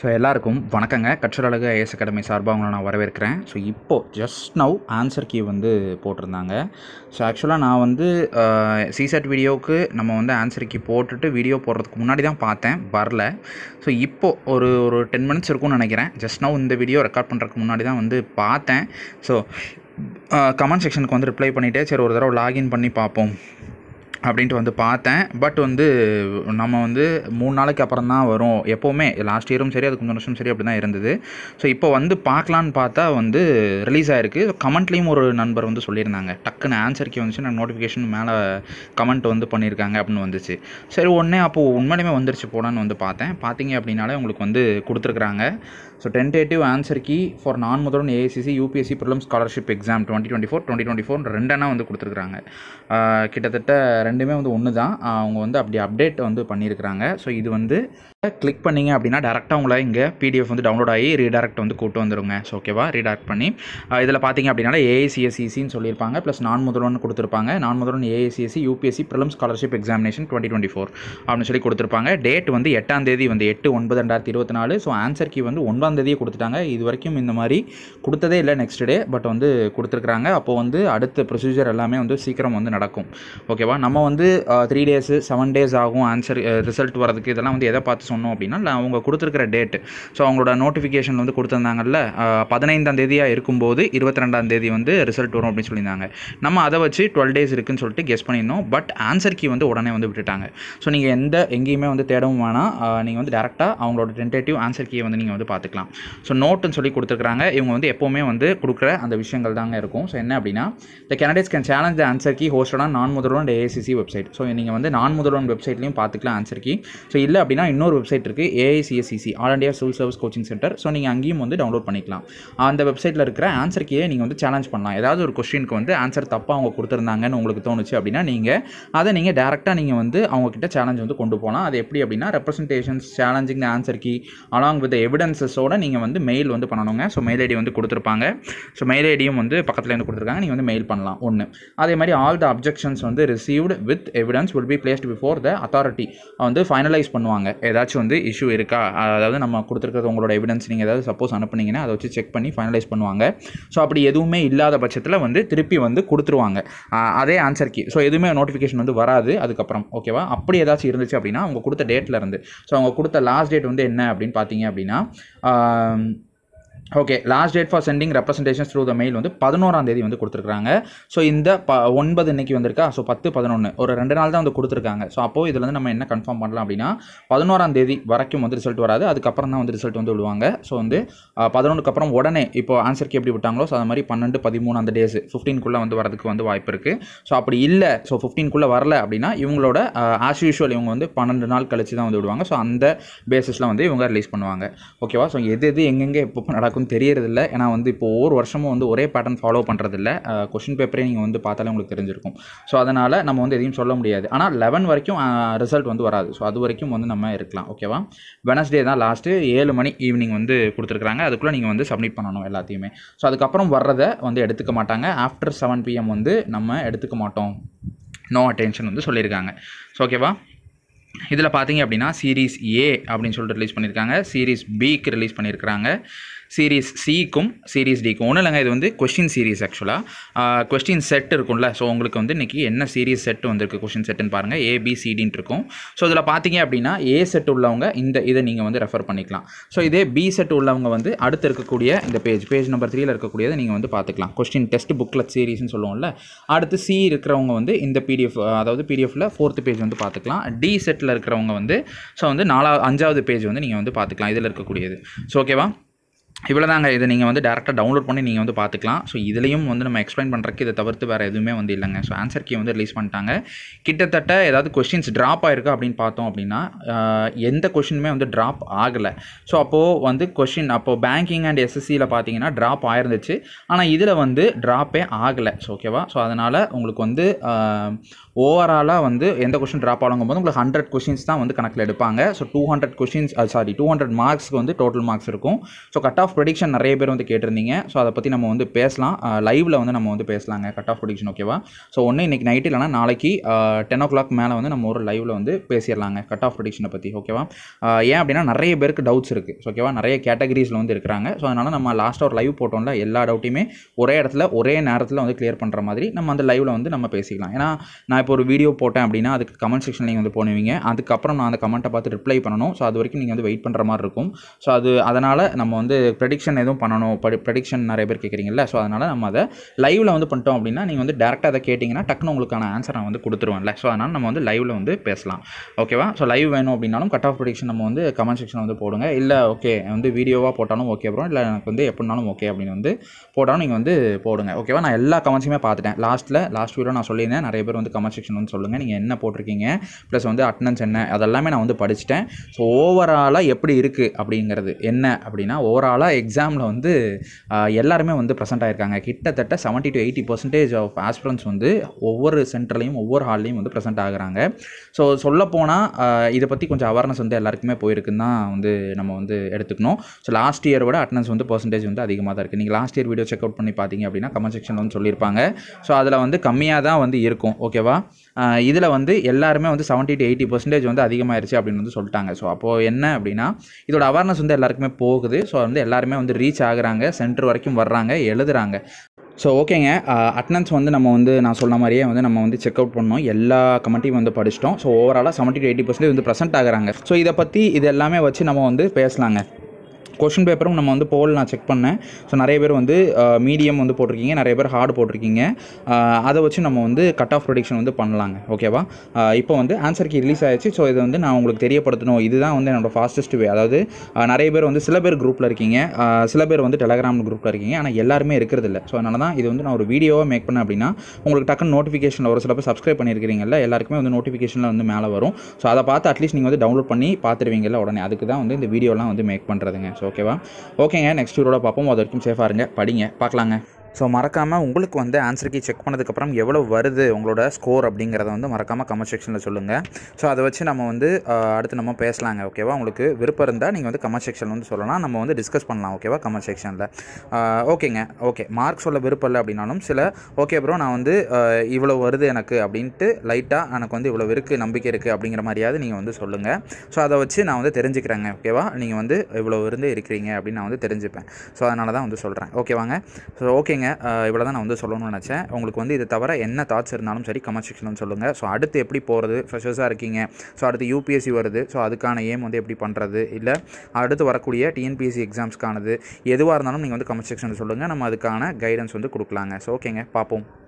so எல்லாருக்கும் வணக்கங்க கற்றல் அழகு ஐஎஸ் அகாடமி சார்பாக உங்களை நான் வரவேற்கிறேன் ஸோ இப்போது ஜஸ்ட் நவ் ஆன்சர் கீ வந்து போட்டிருந்தாங்க ஸோ ஆக்சுவலாக நான் வந்து சிசெட் வீடியோவுக்கு நம்ம வந்து ஆன்சர் கீ போட்டுட்டு வீடியோ போடுறதுக்கு முன்னாடி தான் பார்த்தேன் வரல ஸோ இப்போது ஒரு ஒரு டென் மினிட்ஸ் இருக்கும்னு நினைக்கிறேன் ஜஸ்ட் நவ் இந்த வீடியோ ரெக்கார்ட் பண்ணுறதுக்கு முன்னாடி தான் வந்து பார்த்தேன் ஸோ கமெண்ட் செக்ஷனுக்கு வந்து ரிப்ளை பண்ணிவிட்டு சரி ஒரு தடவை லாகின் பண்ணி பார்ப்போம் அப்படின்ட்டு வந்து பார்த்தேன் பட் வந்து நம்ம வந்து மூணு நாளைக்கு அப்புறம் தான் வரும் எப்போவுமே லாஸ்ட் இயரும் சரி அதுக்கு கொஞ்சம் வருஷம் சரி அப்படி தான் இருந்தது ஸோ இப்போ வந்து பார்க்கலான்னு பார்த்தா வந்து ரிலீஸ் ஆகிருக்கு கமெண்ட்லேயும் ஒரு நண்பர் வந்து சொல்லியிருந்தாங்க டக்குன்னு ஆன்சருக்கு வந்துச்சு நான் நோட்டிஃபிகேஷன் மேலே கமெண்ட் வந்து பண்ணியிருக்காங்க அப்படின்னு வந்துச்சு சரி ஒன்றே அப்போது உண்மையிலுமே வந்துருச்சு போடான்னு வந்து பார்த்தேன் பார்த்தீங்க அப்படின்னாலே உங்களுக்கு வந்து கொடுத்துருக்குறாங்க so tentative answer key for Naan Mudhalvan ACC UPSC prelim scholarship exam twenty twenty four twenty twenty four ரெண்டெண்ணா வந்து கொடுத்துருக்குறாங்க கிட்டத்தட்ட ரெண்டுமே வந்து ஒன்று தான் அவங்க வந்து அப்படி அப்டேட் வந்து பண்ணியிருக்கிறாங்க ஸோ இது வந்து கிளிக் பண்ணிங்க அப்படின்னா டேரெக்டாக உங்களை இங்கே பிடிஎஃப் வந்து டவுன்லோட் ஆகி ரீடெரக்ட் வந்து கூட்டு வந்துருங்க ஸோ ஓகேவா ரீடெரக்ட் பண்ணி இதில் பார்த்தீங்க அப்படின்னா ஏஐசிஎஸ்சிசின்னு e சொல்லியிருப்பாங்க ப்ளஸ் நான் முதல்வன் கொடுத்துருப்பாங்க Naan Mudhalvan AICSC UPSC prelim scholarship examination e, twenty twenty four அப்படின்னு சொல்லி கொடுத்துருப்பாங்க டேட் வந்து எட்டாம் தேதி வந்து எட்டு ஒன்பது ரெண்டாயிரத்தி இருபத்தி நாலு ஸோ ஆன்சர் கீ வந்து ஒன்பதாம் தேதியே கொடுத்துட்டாங்க இது வரைக்கும் இந்த மாதிரி கொடுத்ததே இல்லை நெக்ஸ்ட் டே பட் வந்து கொடுத்துருக்குறாங்க அப்போது வந்து அடுத்த ப்ரொசீஜர் எல்லாமே வந்து சீக்கிரம் வந்து நடக்கும் ஓகேவா நம்ம நம்ம வந்து த்ரீ டேஸு செவன் டேஸ் ஆகும் ஆன்சர் ரிசல்ட் வரதுக்கு இதெல்லாம் வந்து எதை பார்த்து சொன்னோம் அப்படின்னா அவங்க கொடுத்துருக்கிற டேட்டு ஸோ அவங்களோட நோட்டிஃபிகேஷன் வந்து கொடுத்துருந்தாங்கல்ல பதினைந்தாம் தேதியாக இருக்கும்போது இருபத்தி ரெண்டாம் தேதி வந்து ரிசல்ட் வரும் அப்படின்னு சொல்லியிருந்தாங்க நம்ம அதை வச்சு டுவெல் டேஸ் இருக்குன்னு சொல்லிட்டு கெஸ் பண்ணியிருந்தோம் பட் ஆன்சர் கீ வந்து உடனே வந்து விட்டுட்டாங்க ஸோ நீங்கள் எந்த எங்கேயுமே வந்து தேடவும் வேணாம் நீங்கள் வந்து டேரெக்டாக அவங்களோட டென்டேட்டிவ் ஆன்சர் கீயை வந்து நீங்கள் வந்து பார்த்துக்கலாம் ஸோ நோட்டுன்னு சொல்லி கொடுத்துருக்காங்க இவங்க வந்து எப்போவுமே வந்து கொடுக்குற அந்த விஷயங்கள் தாங்க இருக்கும் ஸோ என்ன அப்படின்னா the candidates can challenge the answer key ஹோஸ்டடாக Naan Mudhalvan ACC website so நீங்கள் வந்து நான் முதல்வன் வெப்சைட்லையும் பார்த்துக்கலாம் ஆன்சர் கீ ஸோ இல்லை அப்படின்னா இன்னொரு வெப்சைட் இருக்குது AICSCC all India civil service coaching centre so நீங்கள் அங்கேயும் வந்து டவுன்லோட் பண்ணிக்கலாம் அந்த வெப்சைட்டில் இருக்கிற ஆன்சர் கீயை நீங்கள் வந்து சேலஞ்ச் பண்ணலாம் ஏதாவது ஒரு கொஸ்டினுக்கு வந்து ஆன்சர் தப்பாக அவங்க கொடுத்துருந்தாங்கன்னு உங்களுக்கு தோணுச்சு அப்படின்னா நீங்கள் அதை நீங்கள் டேரெக்டாக நீங்கள் வந்து அவங்கக்கிட்ட சேலஞ்ச் வந்து கொண்டு போகலாம் அது எப்படி அப்படின்னா representations challenging answer key along with எவிடன்சஸோட நீங்கள் வந்து மெயில் வந்து பண்ணணுங்க ஸோ மெயில் ஐடி வந்து கொடுத்துருப்பாங்க ஸோ மெயில் ஐடியும் வந்து பக்கத்துலேருந்து கொடுத்துருக்காங்க நீங்கள் வந்து மெயில் பண்ணலாம் ஒன்று அதே மாதிரி ஆல் த அப்ஜெக்ஷன்ஸ் வந்து received with evidence will be placed before the authority வந்து ஃபைனலைஸ் பண்ணுவாங்க ஏதாச்சும் வந்து இஷ்யூ இருக்கா அதாவது நம்ம கொடுத்துருக்கிறது உங்களோட எவிடன்ஸ் நீங்கள் ஏதாவது சப்போஸ் அனுப்புனீங்கன்னா அதை வச்சு செக் பண்ணி ஃபைனலைஸ் பண்ணுவாங்க ஸோ அப்படி எதுவுமே இல்லாத பட்சத்தில் வந்து திருப்பி வந்து கொடுத்துருவாங்க அதே ஆன்சர் ஸோ எதுவுமே நோட்டிஃபிகேஷன் வந்து வராது அதுக்கப்புறம் ஓகேவா அப்படி ஏதாச்சும் இருந்துச்சு அப்படின்னா அவங்க கொடுத்த டேட்டில் இருந்து ஸோ அவங்க கொடுத்த லாஸ்ட் டேட் வந்து என்ன அப்படின்னு பார்த்தீங்க அப்படின்னா okay last date for sending representation through the mail வந்து பதினோராம் தேதி வந்து கொடுத்துருக்காங்க ஸோ இந்த ப ஒன்பது இன்றைக்கி வந்திருக்கா ஸோ பத்து பதினொன்று ஒரு ரெண்டு நாள் தான் வந்து கொடுத்துருக்காங்க ஸோ அப்போது இதில் வந்து நம்ம என்ன கன்ஃபார்ம் பண்ணலாம் அப்படின்னா பதினோராம் தேதி வரைக்கும் வந்து ரிசல்ட் வராது அதுக்கப்புறம் தான் வந்து ரிசல்ட் வந்து விடுவாங்க ஸோ வந்து பதினொன்றுக்கு அப்புறம் உடனே இப்போ ஆன்சருக்கு எப்படி விட்டாங்களோ ஸோ அது மாதிரி பன்னெண்டு பதிமூணு அந்த டேஸ் ஃபிஃப்டீன்குள்ளே வந்து வரதுக்கு வந்து வாய்ப்பு இருக்குது ஸோ அப்படி இல்லை ஸோ ஃபிஃப்டீன்குள்ளே வரல அப்படின்னா இவங்களோட ஆஸ் யூஷுவல் இவங்க வந்து பன்னெண்டு நாள் கழிச்சு தான் வந்து விடுவாங்க ஸோ அந்த பேஸிஸில் வந்து இவங்க ரிலீஸ் பண்ணுவாங்க ஓகேவா ஸோ எது எது எங்கெங்கே எப்போ நடக்கும் எல்லாருக்கும் தெரியறதில்ல ஏன்னா வந்து இப்போ ஒவ்வொரு வருஷமும் வந்து ஒரே பேட்டர்ன் ஃபாலோ பண்ணுறதில்ல கொஷின் பேப்பரே நீங்கள் வந்து பார்த்தாலே உங்களுக்கு தெரிஞ்சிருக்கும் ஸோ அதனால் நம்ம வந்து எதையும் சொல்ல முடியாது ஆனால் லெவன் வரைக்கும் ரிசல்ட் வந்து வராது ஸோ அது வரைக்கும் வந்து நம்ம இருக்கலாம் ஓகேவா வெனஸ்டே தான் லாஸ்ட்டு ஏழு மணி ஈவினிங் வந்து கொடுத்துருக்குறாங்க அதுக்குள்ளே நீங்கள் வந்து சப்மிட் பண்ணணும் எல்லாத்தையுமே ஸோ அதுக்கப்புறம் வர்றதை வந்து எடுத்துக்க மாட்டாங்க ஆஃப்டர் செவன் பிஎம் வந்து நம்ம எடுத்துக்க மாட்டோம் நோ அட்டென்ஷன் வந்து சொல்லியிருக்காங்க ஸோ ஓகேவா இதில் பார்த்தீங்க அப்படின்னா சீரீஸ் ஏ அப்படின்னு சொல்லிட்டு ரிலீஸ் பண்ணியிருக்காங்க சீரீஸ் பிக்கு ரிலீஸ் பண்ணியிருக்கிறாங்க சீரீஸ் சிக்கும் சீரீஸ் டிக்கும் ஒன்றும் இல்லைங்க இது வந்து கொஸ்டின் சீரீஸ் ஆக்சுவலாக கொஸ்டின் செட் இருக்கும்ல ஸோ உங்களுக்கு வந்து இன்றைக்கி என்ன சீரீஸ் செட் வந்திருக்கு கொஸ்டின் செட்டுன்னு பாருங்கள் ஏபிசிடின்னு இருக்கும் ஸோ இதில் பார்த்தீங்க அப்படின்னா ஏ செட் உள்ளவங்க இந்த இதை நீங்கள் வந்து ரெஃபர் பண்ணிக்கலாம் ஸோ இதே பி செட் உள்ளவங்க வந்து அடுத்து இருக்கக்கூடிய இந்த பேஜ் பேஜ் நம்பர் த்ரீயில் இருக்கக்கூடியதை நீங்கள் வந்து பார்த்துக்கலாம் கொஸ்டின் டெஸ்ட் புக்லெட் சீரீஸ்னு சொல்லுவோம்ல அடுத்து சி இருக்கிறவங்க வந்து இந்த பிடிஎஃப் அதாவது பிடிஎஃபில் ஃபோர்த்து பேஜ் வந்து பார்த்துக்கலாம் டி செட்டில் இருக்கிறவங்க வந்து ஸோ வந்து நாலா அஞ்சாவது பேஜ் வந்து நீங்கள் வந்து பார்த்துக்கலாம் இதில் இருக்கக்கூடியது ஸோ ஓகேவா இவ்வளோ தாங்க இதை நீங்கள் வந்து டேரெக்டாக டவுன்லோட் பண்ணி நீங்கள் வந்து பார்த்துக்கலாம் ஸோ இதுலேயும் வந்து நம்ம எக்ஸ்பிளைன் பண்ணுறக்கு இதை தவிர்த்து வேறு எதுவுமே வந்து இல்லைங்க ஸோ ஆன்சர் கீ வந்து ரிலீஸ் பண்ணிட்டாங்க கிட்டத்தட்ட ஏதாவது கொஷின்ஸ் ட்ராப் ஆயிருக்கு அப்படின்னு பார்த்தோம் அப்படின்னா எந்த கொஷினுமே வந்து ட்ராப் ஆகலை ஸோ அப்போது வந்து கொஷின் அப்போது பேங்கிங் அண்ட் எஸ்எஸ்சியில் பார்த்தீங்கன்னா ட்ராப் ஆயிருந்துச்சு ஆனால் இதில் வந்து ட்ராப்பே ஆகலை ஸோ ஓகேவா ஸோ அதனால் உங்களுக்கு வந்து ஓவராலாக வந்து எந்த கொஷின் ட்ராப் ஆகுங்கும் போது உங்களுக்கு ஹண்ட்ரட் கொஷின்ஸ் தான் வந்து கணக்கில் எடுப்பாங்க so two hundred questions sorry two hundred மார்க்ஸ்க்கு வந்து டோட்டல் மார்க்ஸ் இருக்கும் so cut off off prediction நிறைய பேர் வந்து கேட்டிருந்தீங்க ஸோ அதை பற்றி நம்ம வந்து பேசலாம் லைவில் வந்து நம்ம வந்து பேசலாங்க கட் ஆஃப் ப்ரொடிக்ஷன் ஓகேவா ஸோ ஒன்று இன்றைக்கி நைட்டு இல்லைனா நாளைக்கு டென் ஓ கிளாக் மேலே வந்து நம்ம ஒரு லைவில் வந்து பேசிடலாங்க கட் ஆஃப் ப்ரொடிக்ஷனை பற்றி ஓகேவா ஏன் அப்படின்னா நிறைய பேருக்கு டவுட்ஸ் இருக்குது ஓகேவா நிறைய கேட்டகரிஸில் வந்து இருக்கிறாங்க ஸோ அதனால் நம்ம லாஸ்ட்டாக ஒரு லைவ் போட்டோம்ல எல்லா டவுட்டையுமே ஒரே இடத்துல ஒரே நேரத்தில் வந்து கிளியர் பண்ணுற மாதிரி நம்ம அந்த லைவில் வந்து நம்ம பேசிக்கலாம் ஏன்னா நான் இப்போ ஒரு வீடியோ போட்டேன் அப்படின்னா அதுக்கு கமெண்ட் செக்ஷன் நீங்கள் வந்து போனுவீங்க அதுக்கப்புறம் நான் அந்த கமெண்ட்டை பார்த்து ரிப்ளை பண்ணணும் ஸோ அது வரைக்கும் நீங்கள் வந்து வெயிட் பண்ணுற மாதிரி இருக்கும் ஸோ அது அதனால் நம்ம வந்து ப்ரெடிக்ஷன் எதுவும் பண்ணணும் படி ப்ரெடிக்ஷன் நிறைய பேர் கேட்குறீங்கல்ல ஸோ அதனால் நம்ம அதை லைவில் வந்து பண்ணிட்டோம் அப்படின்னா நீங்கள் வந்து டேரெக்டாக அதை கேட்டிங்கன்னா டக்குன்னு உங்களுக்கான ஆன்சர் நான் வந்து கொடுத்துருவேன்ல ஸோ அதனால் நம்ம வந்து லைவில் வந்து பேசலாம் ஓகேவா ஸோ லைவ் வேணும் அப்படின்னாலும் கட் ஆஃப் ப்ரெடிக்ஷன் நம்ம வந்து கமெண்ட் செக்ஷன் வந்து போடுங்க இல்லை ஓகே வந்து வீடியோவாக போட்டாலும் ஓகே அப்புறம் இல்லை எனக்கு வந்து எப்படினாலும் ஓகே அப்படின்னு வந்து போட்டாலும் நீங்கள் வந்து போடுங்க ஓகேவா நான் எல்லா கமெண்ட்ஸுமே பார்த்துட்டேன் லாஸ்ட்டில் லாஸ்ட் வீடியோ நான் சொல்லியிருந்தேன் நிறைய பேர் வந்து கமெண்ட் செக்ஷன் வந்து சொல்லுங்கள் நீங்கள் என்ன போட்டிருக்கீங்க ப்ளஸ் வந்து அட்டனன்ஸ் என்ன அதெல்லாமே நான் வந்து படிச்சுட்டேன் ஸோ ஓவராலாக எப்படி இருக்குது அப்படிங்கிறது என்ன அப்படின்னா ஓவராலாக ஓவராலாக எக்ஸாமில் வந்து எல்லாருமே வந்து ப்ரெசென்ட் ஆகியிருக்காங்க கிட்டத்தட்ட seventy to eighty percentage of aspirants வந்து ஒவ்வொரு சென்டர்லையும் ஒவ்வொரு ஹால்லையும் வந்து ப்ரெசென்ட் ஆகுறாங்க ஸோ சொல்லப்போனால் இதை பற்றி கொஞ்சம் அவேர்னஸ் வந்து எல்லாருக்குமே போயிருக்குன்னு தான் வந்து நம்ம வந்து எடுத்துக்கணும் ஸோ லாஸ்ட் இயர் விட அட்டனன்ஸ் வந்து பர்சன்டேஜ் வந்து அதிகமாக தான் இருக்குது நீங்கள் last year video check out பண்ணி பார்த்தீங்க அப்படின்னா கமெண்ட் செக்ஷனில் வந்து சொல்லியிருப்பாங்க ஸோ அதில் வந்து கம்மியாக தான் வந்து இருக்கும் ஓகேவா இதில் வந்து எல்லாருமே வந்து செவன்ட்டி டு எயிட்டி பர்சன்டேஜ் வந்து அதிகமாகிருச்சு அப்படின்னு வந்து சொல்லிட்டாங்க ஸோ அப்போது என்ன அப்படின்னா இதோட அவேர்னஸ் வந்து எல்லாருக்குமே போகுது ஸோ வந்து எல்லா எல்லாருமே வந்து ரீச் ஆகுறாங்க சென்டர் வரைக்கும் வர்றாங்க எழுதுறாங்க ஸோ ஓகேங்க அட்டனன்ஸ் வந்து நம்ம வந்து நான் சொன்ன மாதிரியே வந்து நம்ம வந்து செக் அவுட் பண்ணோம் எல்லா கமெண்ட்டையும் வந்து படிச்சிட்டோம் ஸோ ஓவராலாக செவன்ட்டி டு எயிட்டி பர்சன்டேஜ் வந்து ப்ரெசென்ட் ஆகிறாங்க ஸோ இதை பற்றி இது எல்லாமே வச்சு நம்ம வந்து பேசலாங்க கொஷின் பேப்பரும் நம்ம வந்து போல் நான் செக் பண்ணேன் ஸோ நிறைய பேர் வந்து மீடியம் வந்து போட்டிருக்கீங்க நிறைய பேர் ஹார்டு போட்டிருக்கீங்க அதை வச்சு நம்ம வந்து கட் ஆஃப் ப்ரொடிக்ஷன் வந்து பண்ணலாங்க ஓகேவா இப்போ வந்து ஆன்சர் கீ ரிலீஸ் ஆயிடுச்சு ஸோ இதை வந்து நான் உங்களுக்கு தெரியப்படுத்தணும் இதுதான் வந்து என்னோடய ஃபாஸ்டஸ்ட் வே அதாவது நிறைய பேர் வந்து சில பேர் குரூப்பில் இருக்கீங்க சில பேர் வந்து டெலகிராம் குரூப்பில் இருக்கீங்க ஆனால் எல்லாருமே இருக்கிறது இல்லை ஸோ அதனால தான் இது வந்து நான் ஒரு வீடியோவாக மேக் பண்ணேன் அப்படின்னா உங்களுக்கு டக்குன்னு நோட்டிஃபிகேஷனில் ஒரு சில பேர் சப்ஸ்கிரைப் பண்ணியிருக்கிறீங்கல்ல எல்லாருக்குமே வந்து நோட்டிஃபிகேஷனில் வந்து மேலே வரும் ஸோ அதை பார்த்து அட்லீஸ்ட் நீங்கள் வந்து டவுன்லோட் பண்ணி பார்த்துருவீங்கல்ல உடனே அதுக்கு தான் வந்து இந்த வீடியோலாம் வந்து மேக் பண்ணுறதுங்க ஸோ ஓகேவா ஓகேங்க நெக்ஸ்ட் யூரோட பார்ப்போம் அது வரைக்கும் சேஃபாக இருங்க படிங்க பார்க்கலாங்க ஸோ மறக்காமல் உங்களுக்கு வந்து ஆன்சர் கீ செக் பண்ணதுக்கப்புறம் எவ்வளோ வருது உங்களோட ஸ்கோர் அப்படிங்கிறத வந்து மறக்காமல் கமெண்ட் செக்ஷனில் சொல்லுங்கள் ஸோ அதை வச்சு நம்ம வந்து அடுத்து நம்ம பேசலாங்க ஓகேவா உங்களுக்கு விருப்பம் இருந்தால் நீங்கள் வந்து கமெண்ட் செக்ஷன் வந்து சொல்லலாம் நம்ம வந்து டிஸ்கஸ் பண்ணலாம் ஓகேவா கமெண்ட் செக்ஷனில் ஓகேங்க ஓகே மார்க் சொல்ல விருப்பம் இல்லை அப்படின்னாலும் சில ஓகே ப்ரோ நான் வந்து இவ்வளோ வருது எனக்கு அப்படின்ட்டு லைட்டாக எனக்கு வந்து இவ்வளோ இருக்குது நம்பிக்கை இருக்குது அப்படிங்கிற மாதிரியாவது நீங்கள் வந்து சொல்லுங்கள் ஸோ அதை வச்சு நான் வந்து தெரிஞ்சுக்கிறேங்க ஓகேவா நீங்கள் வந்து இவ்வளோ இருந்து இருக்கிறீங்க அப்படின்னு நான் வந்து தெரிஞ்சுப்பேன் ஸோ அதனால தான் வந்து சொல்கிறேன் ஓகேவாங்க ஸோ ஓகேங்க ஓகேங்க இவ்வளோ தான் நான் வந்து சொல்லணும்னு நினச்சேன் உங்களுக்கு வந்து இதை தவிர என்ன தாட்ஸ் இருந்தாலும் சரி கமெண்ட் செக்ஷனில் சொல்லுங்கள் ஸோ அடுத்து எப்படி போகிறது ஃப்ரெஷர்ஸாக இருக்கீங்க ஸோ அடுத்து யூபிஎஸ்சி வருது ஸோ அதுக்கான ஏம் வந்து எப்படி பண்ணுறது இல்லை அடுத்து வரக்கூடிய டிஎன்பிஎஸ்சி எக்ஸாம்ஸ்க்கானது எதுவாக இருந்தாலும் நீங்கள் வந்து கமெண்ட் செக்ஷனில் சொல்லுங்கள் நம்ம அதுக்கான கைடன்ஸ் வந்து கொடுக்கலாங்க ஸோ ஓகேங்க பார்ப்போம்